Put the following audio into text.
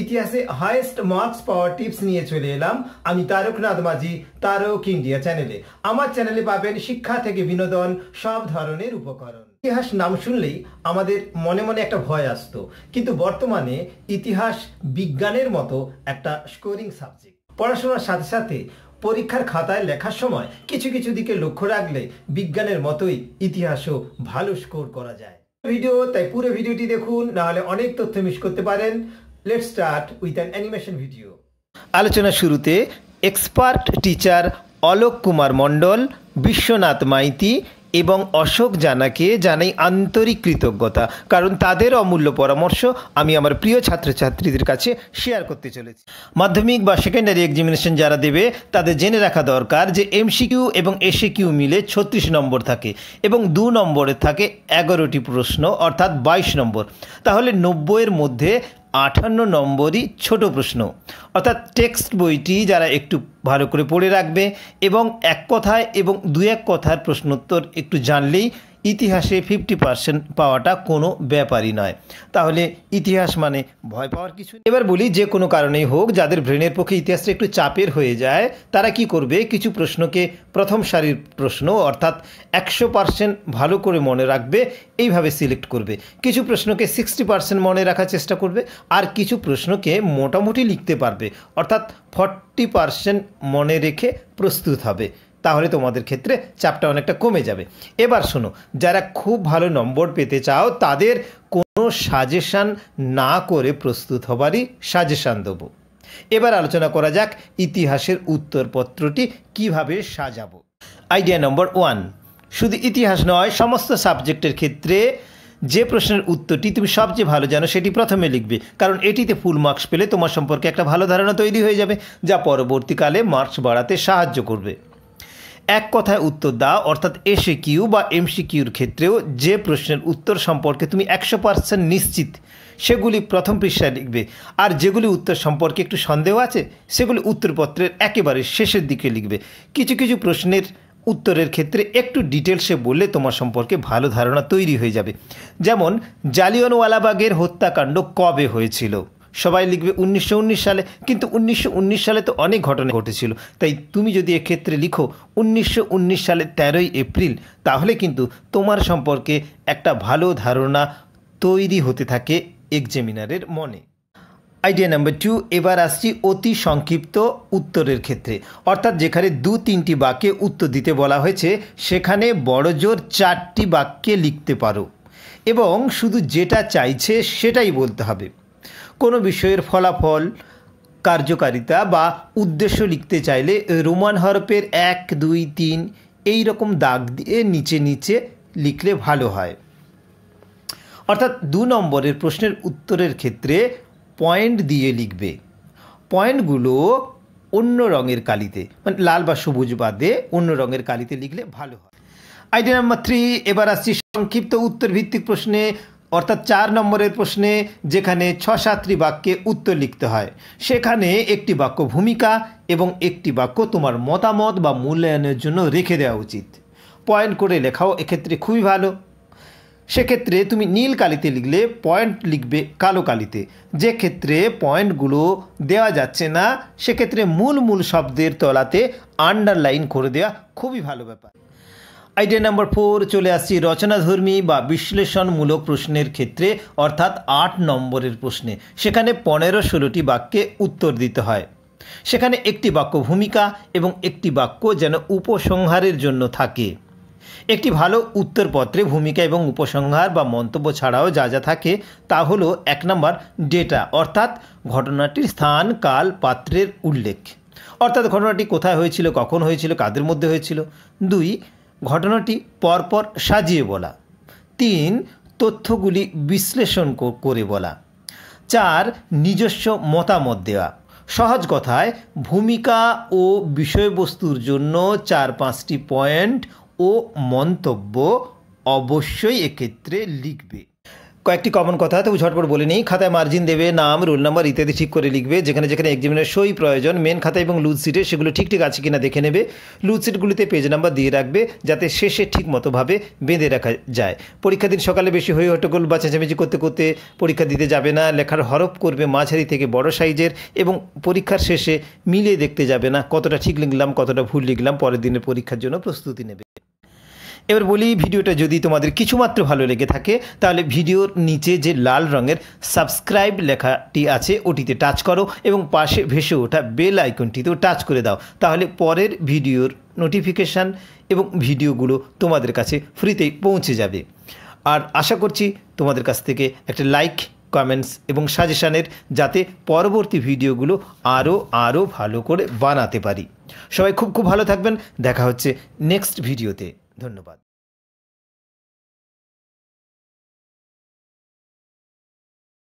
ইতিহাসে highest marks পাওয়ার tips নিয়ে চলে এলাম আমি তারকনাথ মাঝি তারক ইন্ডিয়া চ্যানেলে আমার চ্যানেলে পাবেন শিক্ষা থেকে বিনোদন সব ধরনের উপকরণ ইতিহাস নাম শুনলেই আমাদের মনে মনে একটা ভয় আসতো কিন্তু বর্তমানে ইতিহাস বিজ্ঞানের মতো একটা স্কোরিং সাবজেক্ট পড়াশোনার সাথে সাথে পরীক্ষার খাতায় লেখার সময় কিছু কিছু দিকে লক্ষ্য রাখলে বিজ্ঞানের মতোই ইতিহাসও ভালো স্কোর করা যায় ভিডিও তাই পুরো ভিডিওটি দেখুন নাহলে অনেক তথ্য মিস করতে পারেন Let's start with an animation video আলোচনা শুরুতে এক্সপার্ট টিচার অলোক কুমার মণ্ডল বিশ্বনাথ মাইতি এবং অশোক জানাকে জানাই আন্তরিক কৃতজ্ঞতা কারণ তাদের অমূল্য পরামর্শ আমি আমার প্রিয় ছাত্রছাত্রীদের কাছে শেয়ার করতে চলেছি মাধ্যমিক বা সেকেন্ডারি এক্সামিনেশন যারা দেবে তাদের জেনে রাখা দরকার যে এমসিকিউ এবং এসিকিউ মিলে ছত্রিশ নম্বর থাকে এবং দু নম্বরে থাকে এগারোটি প্রশ্ন অর্থাৎ বাইশ নম্বর তাহলে নব্বইয়ের মধ্যে আঠান্ন নম্বরই ছোট প্রশ্ন অর্থাৎ টেক্সট বইটি যারা একটু ভালো করে পড়ে রাখবে এবং এক কথায় এবং দু এক কথার প্রশ্নোত্তর একটু জানলেই ইতিহাসে ফিফটি পার্সেন্ট পাওয়াটা কোনো ব্যাপারই নয় তাহলে ইতিহাস মানে ভয় পাওয়ার কিছু এবার বলি যে কোনো কারণেই হোক যাদের ব্রেনের পক্ষে ইতিহাসটা একটু চাপের হয়ে যায় তারা কি করবে কিছু প্রশ্নকে প্রথম সারির প্রশ্ন অর্থাৎ একশো পার্সেন্ট ভালো করে মনে রাখবে এইভাবে সিলেক্ট করবে কিছু প্রশ্নকে সিক্সটি পার্সেন্ট মনে রাখার চেষ্টা করবে আর কিছু প্রশ্নকে মোটামুটি লিখতে পারবে অর্থাৎ ফর্টি পার্সেন্ট মনে রেখে প্রস্তুত হবে তাহলে তোমাদের ক্ষেত্রে চাপটা অনেকটা কমে যাবে এবার শোনো যারা খুব ভালো নম্বর পেতে চাও তাদের কোনো সাজেশান না করে প্রস্তুত হবারই সাজেশান দেবো এবার আলোচনা করা যাক ইতিহাসের উত্তরপত্রটি কিভাবে সাজাবো আইডিয়া নম্বর ওয়ান শুধু ইতিহাস নয় সমস্ত সাবজেক্টের ক্ষেত্রে যে প্রশ্নের উত্তরটি তুমি সবচেয়ে ভালো জানো সেটি প্রথমে লিখবে কারণ এটিতে ফুল মার্কস পেলে তোমার সম্পর্কে একটা ভালো ধারণা তৈরি হয়ে যাবে যা পরবর্তীকালে মার্কস বাড়াতে সাহায্য করবে এক কথায় উত্তর দাও অর্থাৎ এসে কিউ বা এমসি কিউর ক্ষেত্রেও যে প্রশ্নের উত্তর সম্পর্কে তুমি একশো পার্সেন্ট নিশ্চিত সেগুলি প্রথম পৃষ্ঠায় লিখবে আর যেগুলি উত্তর সম্পর্কে একটু সন্দেহ আছে সেগুলি উত্তরপত্রের একেবারে শেষের দিকে লিখবে কিছু কিছু প্রশ্নের উত্তরের ক্ষেত্রে একটু ডিটেলসে বললে তোমার সম্পর্কে ভালো ধারণা তৈরি হয়ে যাবে যেমন জালিয়নওয়ালাবাগের হত্যাকাণ্ড কবে হয়েছিল সবাই লিখবে উনিশশো সালে কিন্তু উনিশশো সালে তো অনেক ঘটনা ঘটেছিল তাই তুমি যদি এক্ষেত্রে লিখো উনিশশো সালে তেরোই এপ্রিল তাহলে কিন্তু তোমার সম্পর্কে একটা ভালো ধারণা তৈরি হতে থাকে এক্সামিনারের মনে আইডিয়া নাম্বার টু এবার আসছি অতি সংক্ষিপ্ত উত্তরের ক্ষেত্রে অর্থাৎ যেখানে দু তিনটি বাক্যে উত্তর দিতে বলা হয়েছে সেখানে বড় জোর চারটি বাক্যে লিখতে পারো এবং শুধু যেটা চাইছে সেটাই বলতে হবে কোনো বিষয়ের ফলাফল কার্যকারিতা বা উদ্দেশ্য লিখতে চাইলে রোমান হরপের এক দুই তিন এই রকম দাগ দিয়ে নিচে নিচে লিখলে ভালো হয় অর্থাৎ দু নম্বরের প্রশ্নের উত্তরের ক্ষেত্রে পয়েন্ট দিয়ে লিখবে পয়েন্টগুলো অন্য রঙের কালিতে মানে লাল বা সবুজ বাদে অন্য রঙের কালিতে লিখলে ভালো হয় আইডিয়া নাম্বার থ্রি এবার আসছি সংক্ষিপ্ত উত্তর ভিত্তিক প্রশ্নে অর্থাৎ চার নম্বরের প্রশ্নে যেখানে ছ সাতটি বাক্যে উত্তর লিখতে হয় সেখানে একটি বাক্য ভূমিকা এবং একটি বাক্য তোমার মতামত বা মূল্যায়নের জন্য রেখে দেওয়া উচিত পয়েন্ট করে লেখাও এক্ষেত্রে খুবই ভালো সেক্ষেত্রে তুমি নীল কালিতে লিখলে পয়েন্ট লিখবে কালো কালিতে যে ক্ষেত্রে পয়েন্টগুলো দেওয়া যাচ্ছে না সেক্ষেত্রে মূল মূল শব্দের তলাতে আন্ডারলাইন করে দেওয়া খুবই ভালো ব্যাপার আইডিয়া নাম্বার ফোর চলে আসছি রচনাধর্মী বা বিশ্লেষণমূলক প্রশ্নের ক্ষেত্রে অর্থাৎ আট নম্বরের প্রশ্নে সেখানে পনেরো ষোলোটি বাক্যে উত্তর দিতে হয় সেখানে একটি বাক্য ভূমিকা এবং একটি বাক্য যেন উপসংহারের জন্য থাকে একটি ভালো উত্তরপত্রে ভূমিকা এবং উপসংহার বা মন্তব্য ছাড়াও যা যা থাকে তা হল এক নম্বর ডেটা অর্থাৎ ঘটনাটির স্থান কাল পাত্রের উল্লেখ অর্থাৎ ঘটনাটি কোথায় হয়েছিল কখন হয়েছিল কাদের মধ্যে হয়েছিল দুই ঘটনাটি পরপর সাজিয়ে বলা তিন তথ্যগুলি বিশ্লেষণ করে বলা চার নিজস্ব মতামত দেওয়া সহজ কথায় ভূমিকা ও বিষয়বস্তুর জন্য চার পাঁচটি পয়েন্ট ও মন্তব্য অবশ্যই এক্ষেত্রে লিখবে কয়েকটি কমন কথা তবু ঝটপট বলে নিই খাতায় মার্জিন দেবে নাম রোল নাম্বার ইত্যাদি ঠিক করে লিখবে যেখানে যেখানে এক্সামিনের সই প্রয়োজন মেন খাতা এবং লুজ সিটে সেগুলো ঠিক ঠিক আছে কিনা দেখে নেবে লুজ সিটগুলিতে পেজ নাম্বার দিয়ে রাখবে যাতে শেষে ঠিক মতোভাবে বেঁধে রাখা যায় পরীক্ষা দিন সকালে বেশি হয়ে হট্টগোল বা চেঁচামেচি করতে করতে পরীক্ষা দিতে যাবে না লেখার হরফ করবে মাঝারি থেকে বড় সাইজের এবং পরীক্ষার শেষে মিলিয়ে দেখতে যাবে না কতটা ঠিক লিখলাম কতটা ভুল লিখলাম পরের দিনের পরীক্ষার জন্য প্রস্তুতি নেবে এবার বলি ভিডিওটা যদি তোমাদের কিছুমাত্র ভালো লেগে থাকে তাহলে ভিডিওর নিচে যে লাল রঙের সাবস্ক্রাইব লেখাটি আছে ওটিতে টাচ করো এবং পাশে ভেসে ওঠা বেল আইকনটিতেও টাচ করে দাও তাহলে পরের ভিডিওর নোটিফিকেশান এবং ভিডিওগুলো তোমাদের কাছে ফ্রিতেই পৌঁছে যাবে আর আশা করছি তোমাদের কাছ থেকে একটা লাইক কমেন্টস এবং সাজেশানের যাতে পরবর্তী ভিডিওগুলো আরও আরও ভালো করে বানাতে পারি সবাই খুব খুব ভালো থাকবেন দেখা হচ্ছে নেক্সট ভিডিওতে ধন্যবাদ